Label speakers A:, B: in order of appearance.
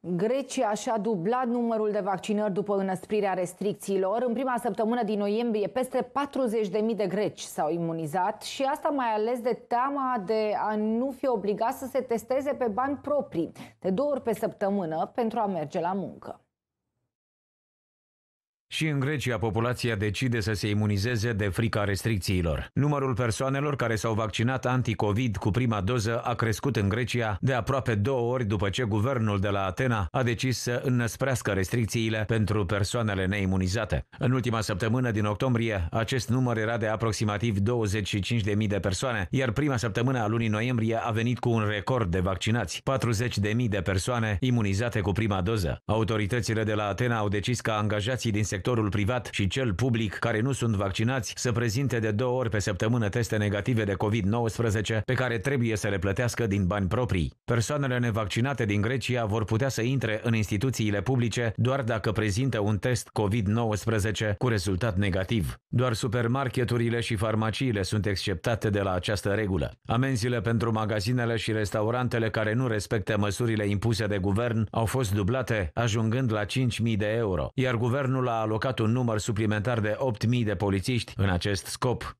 A: Grecia și-a dublat numărul de vaccinări după înăsprirea restricțiilor. În prima săptămână din noiembrie, peste 40.000 de greci s-au imunizat și asta mai ales de teama de a nu fi obligat să se testeze pe bani proprii, de două ori pe săptămână, pentru a merge la muncă.
B: Și în Grecia, populația decide să se imunizeze de frica restricțiilor. Numărul persoanelor care s-au vaccinat anticovid cu prima doză a crescut în Grecia de aproape două ori după ce guvernul de la Atena a decis să înnăsprească restricțiile pentru persoanele neimunizate. În ultima săptămână din octombrie, acest număr era de aproximativ 25.000 de persoane, iar prima săptămână a lunii noiembrie a venit cu un record de vaccinați, 40.000 de persoane imunizate cu prima doză. Autoritățile de la Atena au decis ca angajații din sector sectorul privat și cel public care nu sunt vaccinați să prezinte de două ori pe săptămână teste negative de COVID-19 pe care trebuie să le plătească din bani proprii. Persoanele nevaccinate din Grecia vor putea să intre în instituțiile publice doar dacă prezintă un test COVID-19 cu rezultat negativ. Doar supermarketurile și farmaciile sunt exceptate de la această regulă. Amenziile pentru magazinele și restaurantele care nu respectă măsurile impuse de guvern au fost dublate, ajungând la 5.000 de euro, iar guvernul a alocat un număr suplimentar de 8.000 de polițiști în acest scop.